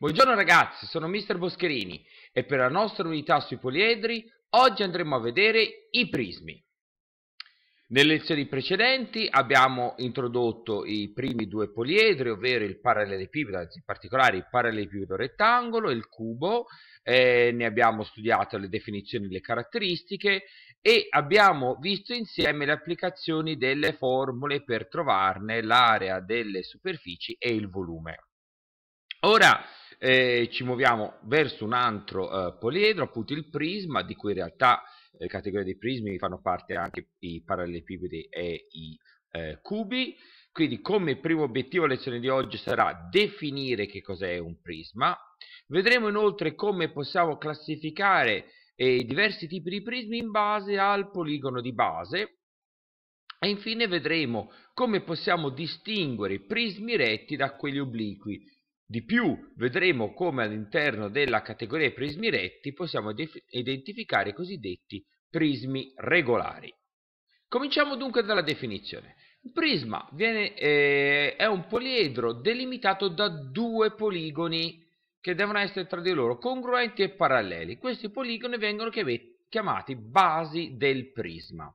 Buongiorno ragazzi, sono Mr. Boscherini e per la nostra unità sui poliedri oggi andremo a vedere i prismi. Nelle lezioni precedenti abbiamo introdotto i primi due poliedri, ovvero il parallelepipedo, in particolare il parallelepipedo rettangolo e il cubo, eh, ne abbiamo studiato le definizioni e le caratteristiche e abbiamo visto insieme le applicazioni delle formule per trovarne l'area delle superfici e il volume. Ora eh, ci muoviamo verso un altro eh, poliedro, appunto il prisma, di cui in realtà eh, categorie dei prismi fanno parte anche i parallelepipedi e i eh, cubi. Quindi come primo obiettivo la lezione di oggi sarà definire che cos'è un prisma. Vedremo inoltre come possiamo classificare eh, diversi tipi di prismi in base al poligono di base e infine vedremo come possiamo distinguere i prismi retti da quelli obliqui di più, vedremo come all'interno della categoria prismi retti possiamo identificare i cosiddetti prismi regolari. Cominciamo dunque dalla definizione. Il prisma viene, eh, è un poliedro delimitato da due poligoni che devono essere tra di loro congruenti e paralleli. Questi poligoni vengono chiamati basi del prisma.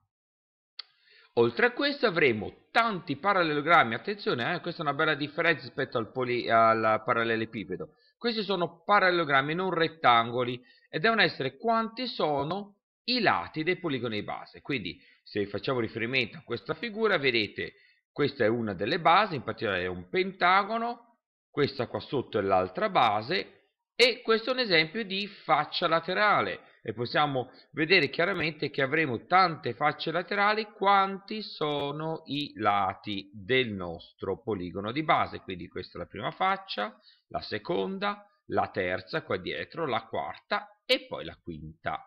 Oltre a questo avremo tanti parallelogrammi, attenzione, eh, questa è una bella differenza rispetto al, poli, al parallelepipedo. Questi sono parallelogrammi, non rettangoli, e devono essere quanti sono i lati dei poligoni base. Quindi se facciamo riferimento a questa figura, vedete, questa è una delle basi, in particolare è un pentagono, questa qua sotto è l'altra base, e questo è un esempio di faccia laterale e possiamo vedere chiaramente che avremo tante facce laterali quanti sono i lati del nostro poligono di base, quindi questa è la prima faccia, la seconda, la terza qua dietro, la quarta e poi la quinta.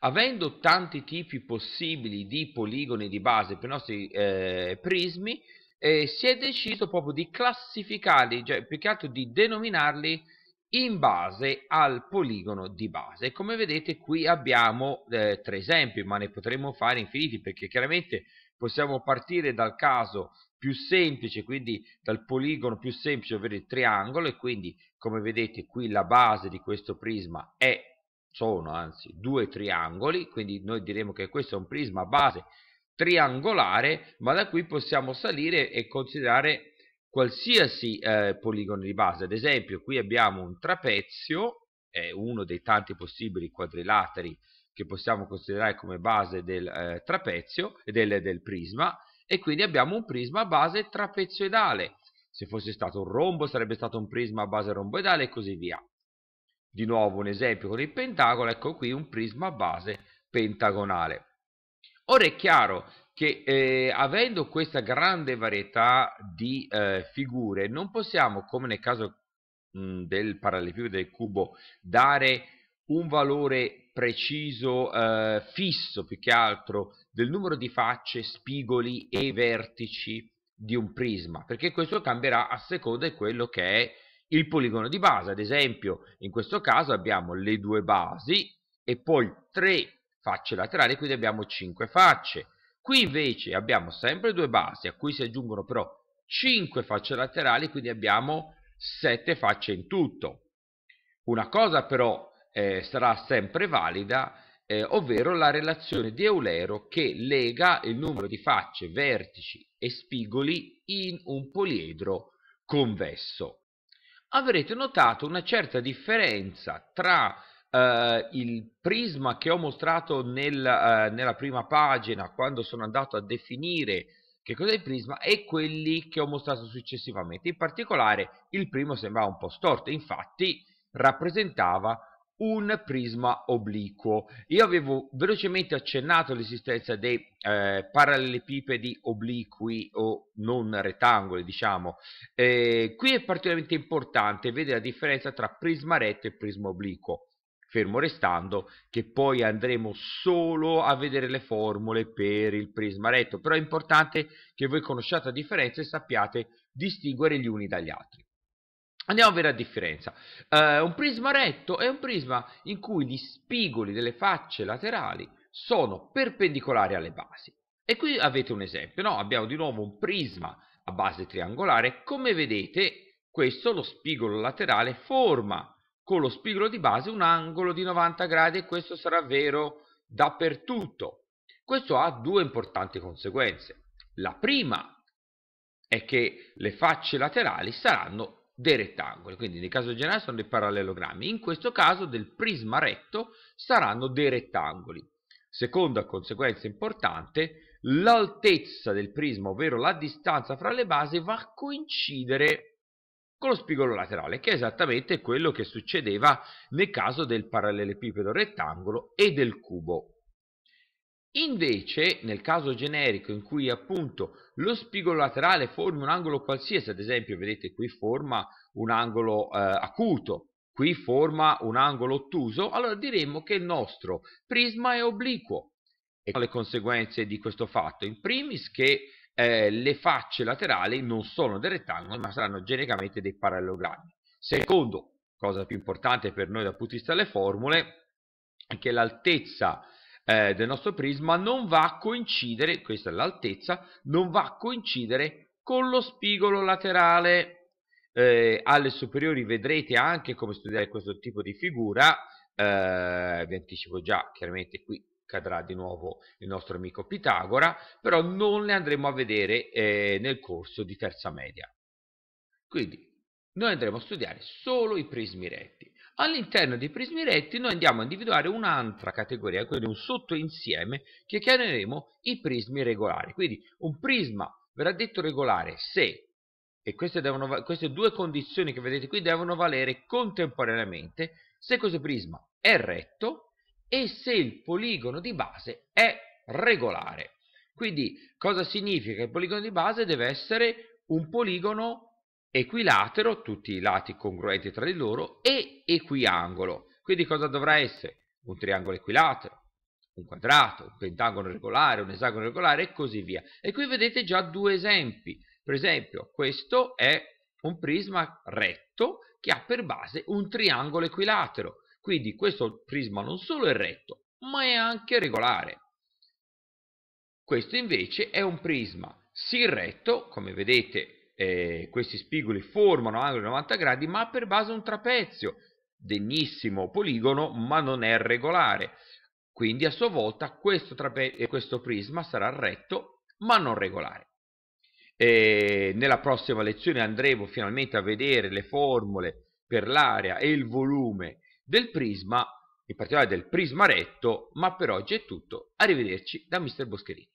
Avendo tanti tipi possibili di poligoni di base per i nostri eh, prismi, eh, si è deciso proprio di classificarli, cioè più che altro di denominarli in base al poligono di base. Come vedete qui abbiamo eh, tre esempi, ma ne potremmo fare infiniti perché chiaramente possiamo partire dal caso più semplice, quindi dal poligono più semplice, ovvero il triangolo, e quindi come vedete qui la base di questo prisma è, sono anzi due triangoli, quindi noi diremo che questo è un prisma a base triangolare, ma da qui possiamo salire e considerare qualsiasi eh, poligono di base, ad esempio qui abbiamo un trapezio, è uno dei tanti possibili quadrilateri che possiamo considerare come base del eh, trapezio del, del prisma e quindi abbiamo un prisma a base trapezoidale, se fosse stato un rombo sarebbe stato un prisma a base romboidale e così via. Di nuovo un esempio con il pentagono, ecco qui un prisma a base pentagonale. Ora è chiaro che eh, avendo questa grande varietà di eh, figure non possiamo, come nel caso mh, del parallelepipede del cubo, dare un valore preciso, eh, fisso più che altro, del numero di facce, spigoli e vertici di un prisma, perché questo cambierà a seconda di quello che è il poligono di base. Ad esempio, in questo caso abbiamo le due basi e poi tre facce laterali, quindi abbiamo cinque facce Qui invece abbiamo sempre due basi a cui si aggiungono però 5 facce laterali, quindi abbiamo 7 facce in tutto. Una cosa però eh, sarà sempre valida, eh, ovvero la relazione di Eulero che lega il numero di facce, vertici e spigoli in un poliedro convesso. Avrete notato una certa differenza tra eh, il prisma che ho mostrato nel, eh, nella prima pagina quando sono andato a definire che cos'è il prisma e quelli che ho mostrato successivamente. In particolare il primo sembrava un po' storto, infatti rappresentava un prisma obliquo. Io avevo velocemente accennato l'esistenza dei eh, parallelepipedi obliqui o non rettangoli, diciamo. Eh, qui è particolarmente importante vedere la differenza tra prisma retto e prisma obliquo fermo restando che poi andremo solo a vedere le formule per il prisma retto, però è importante che voi conosciate la differenza e sappiate distinguere gli uni dagli altri. Andiamo a vedere la differenza. Uh, un prisma retto è un prisma in cui gli spigoli delle facce laterali sono perpendicolari alle basi. E qui avete un esempio, no? abbiamo di nuovo un prisma a base triangolare, come vedete questo, lo spigolo laterale, forma con lo spigolo di base un angolo di 90 gradi e questo sarà vero dappertutto. Questo ha due importanti conseguenze. La prima è che le facce laterali saranno dei rettangoli, quindi nel caso generale sono dei parallelogrammi, in questo caso del prisma retto saranno dei rettangoli. Seconda conseguenza importante, l'altezza del prisma, ovvero la distanza fra le basi, va a coincidere con lo spigolo laterale, che è esattamente quello che succedeva nel caso del parallelepipedo rettangolo e del cubo. Invece, nel caso generico in cui appunto lo spigolo laterale forma un angolo qualsiasi, ad esempio vedete qui forma un angolo eh, acuto, qui forma un angolo ottuso, allora diremmo che il nostro prisma è obliquo. E quali le conseguenze di questo fatto? In primis che eh, le facce laterali non sono dei rettangoli ma saranno genericamente dei parallelogrammi. Secondo, cosa più importante per noi dal punto di vista delle formule, è che l'altezza eh, del nostro prisma non va a coincidere, questa è l'altezza, non va a coincidere con lo spigolo laterale. Eh, alle superiori vedrete anche come studiare questo tipo di figura, eh, vi anticipo già chiaramente qui cadrà di nuovo il nostro amico Pitagora, però non le andremo a vedere eh, nel corso di terza media. Quindi noi andremo a studiare solo i prismi retti. All'interno dei prismi retti noi andiamo a individuare un'altra categoria, quindi un sottoinsieme che chiameremo i prismi regolari. Quindi un prisma verrà detto regolare se, e queste, devono, queste due condizioni che vedete qui devono valere contemporaneamente, se questo prisma è retto e se il poligono di base è regolare. Quindi cosa significa? Il poligono di base deve essere un poligono equilatero, tutti i lati congruenti tra di loro, e equiangolo. Quindi cosa dovrà essere? Un triangolo equilatero, un quadrato, un pentagono regolare, un esagono regolare e così via. E qui vedete già due esempi. Per esempio, questo è un prisma retto che ha per base un triangolo equilatero. Quindi questo prisma non solo è retto, ma è anche regolare. Questo invece è un prisma sì retto, come vedete eh, questi spigoli formano angoli 90 gradi, ma per base un trapezio, degnissimo poligono, ma non è regolare. Quindi a sua volta questo, eh, questo prisma sarà retto, ma non regolare. E nella prossima lezione andremo finalmente a vedere le formule per l'area e il volume del prisma, in particolare del prisma retto, ma per oggi è tutto, arrivederci da Mr. Boscherini.